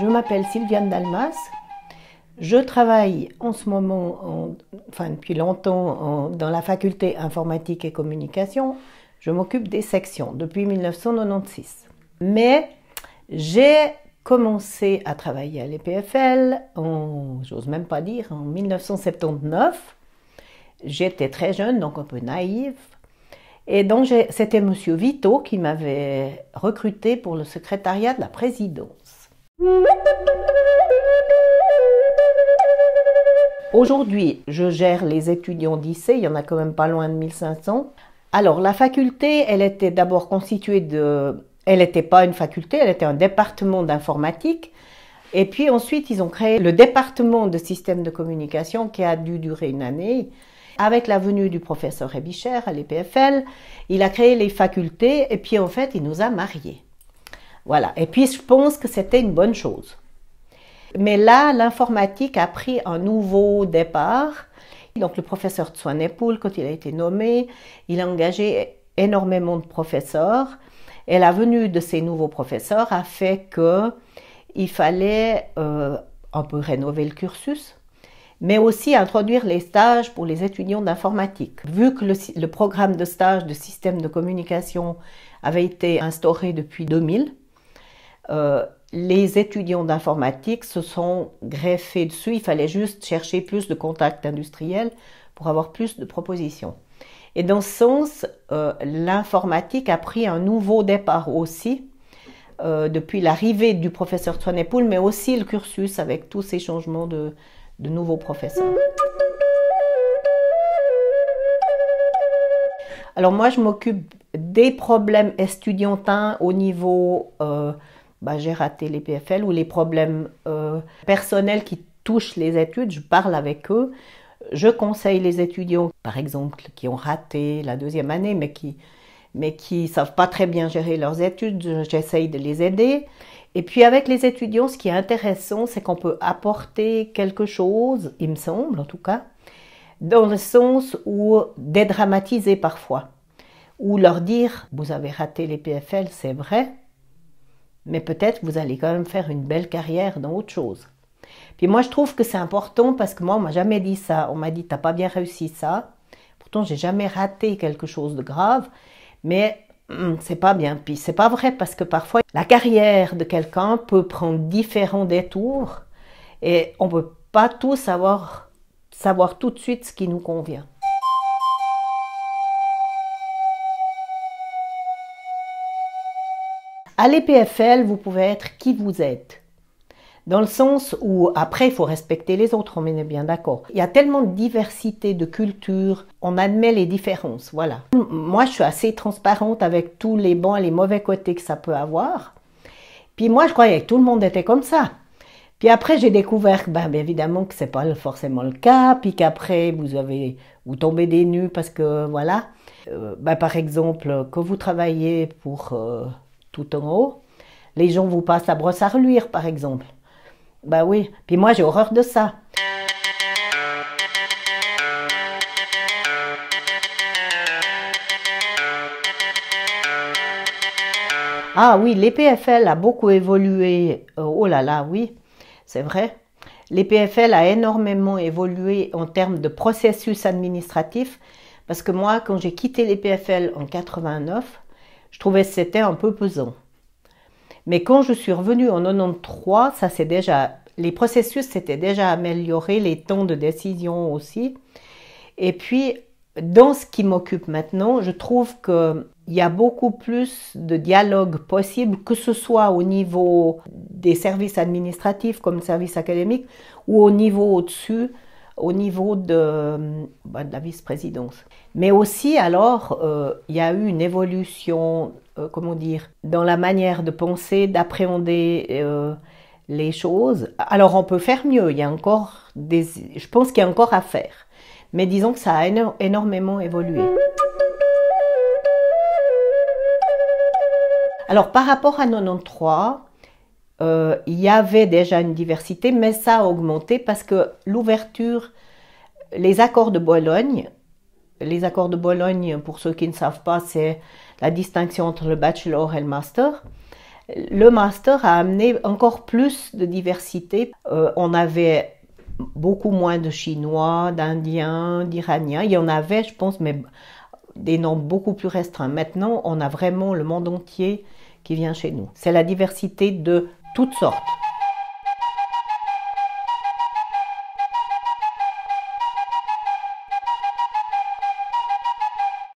Je m'appelle Sylviane Dalmas. Je travaille en ce moment, enfin depuis longtemps, dans la faculté informatique et communication. Je m'occupe des sections depuis 1996. Mais j'ai commencé à travailler à l'EPFL j'ose même pas dire, en 1979. J'étais très jeune, donc un peu naïve. Et donc c'était Monsieur Vito qui m'avait recruté pour le secrétariat de la présidence. Aujourd'hui, je gère les étudiants d'IC, il y en a quand même pas loin de 1500. Alors, la faculté, elle était d'abord constituée de... Elle n'était pas une faculté, elle était un département d'informatique. Et puis ensuite, ils ont créé le département de système de communication qui a dû durer une année. Avec la venue du professeur Rébichère à l'EPFL, il a créé les facultés et puis en fait, il nous a mariés. Voilà. Et puis, je pense que c'était une bonne chose. Mais là, l'informatique a pris un nouveau départ. Donc, le professeur Tswanepoel, quand il a été nommé, il a engagé énormément de professeurs. Et la venue de ces nouveaux professeurs a fait que il fallait euh, un peu rénover le cursus, mais aussi introduire les stages pour les étudiants d'informatique. Vu que le, programme de stage de système de communication avait été instauré depuis 2000, euh, les étudiants d'informatique se sont greffés dessus. Il fallait juste chercher plus de contacts industriels pour avoir plus de propositions. Et dans ce sens, euh, l'informatique a pris un nouveau départ aussi euh, depuis l'arrivée du professeur Twanepoul, mais aussi le cursus avec tous ces changements de, nouveaux professeurs. Alors moi, je m'occupe des problèmes estudiantins au niveau bah, j'ai raté les PFL ou les problèmes euh, personnels qui touchent les études, je parle avec eux. Je conseille les étudiants, par exemple, qui ont raté la deuxième année, mais qui mais qui savent pas très bien gérer leurs études, j'essaye de les aider. Et puis avec les étudiants, ce qui est intéressant, c'est qu'on peut apporter quelque chose, il me semble en tout cas, dans le sens où dédramatiser parfois, ou leur dire, vous avez raté les PFL, c'est vrai, mais peut-être vous allez quand même faire une belle carrière dans autre chose. Puis moi, je trouve que c'est important parce que moi, on m'a jamais dit ça. On m'a dit, t'as pas bien réussi ça. Pourtant, j'ai jamais raté quelque chose de grave, mais hum, c'est pas bien. Puis c'est pas vrai parce que parfois, la carrière de quelqu'un peut prendre différents détours et on peut pas tout savoir, savoir tout de suite ce qui nous convient. À l'EPFL, vous pouvez être qui vous êtes. Dans le sens où après, il faut respecter les autres, on est bien d'accord. Il y a tellement de diversité de cultures, on admet les différences, voilà. Moi, je suis assez transparente avec tous les bons et les mauvais côtés que ça peut avoir. Puis moi, je croyais que tout le monde était comme ça. Puis après, j'ai découvert, ben, bien évidemment, que ce c'est pas forcément le cas, puis qu'après, vous avez, vous tombez des nues parce que, voilà. Euh, ben, par exemple, que vous travaillez pour... Euh, tout en haut, les gens vous passent la brosse à reluire, par exemple. Bah oui, puis moi j'ai horreur de ça. Ah oui, l'EPFL a beaucoup évolué. Euh, oh là là, oui, c'est vrai. L'EPFL a énormément évolué en termes de processus administratif parce que moi, quand j'ai quitté l'EPFL en 89, je trouvais que c'était un peu pesant. Mais quand je suis revenue en 93, ça c'est déjà, les processus s'étaient déjà améliorés, les temps de décision aussi. Et puis, dans ce qui m'occupe maintenant, je trouve qu'il y a beaucoup plus de dialogue possible, que ce soit au niveau des services administratifs comme le service académique ou au niveau au-dessus, au niveau bah, de, la vice-présidence. Mais aussi, alors, euh, il y a eu une évolution, euh, comment dire, dans la manière de penser, d'appréhender euh, les choses. Alors, on peut faire mieux. Il y a encore des, je pense qu'il y a encore à faire. Mais disons que ça a énormément évolué. Alors, par rapport à 93, euh, il y avait déjà une diversité, mais ça a augmenté parce que l'ouverture, les accords de Bologne, les accords de Bologne, pour ceux qui ne savent pas, c'est la distinction entre le bachelor et le master. Le master a amené encore plus de diversité. Euh, on avait beaucoup moins de Chinois, d'Indiens, d'Iraniens. Il y en avait, je pense, mais des noms beaucoup plus restreints. Maintenant, on a vraiment le monde entier qui vient chez nous. C'est la diversité de toutes sortes.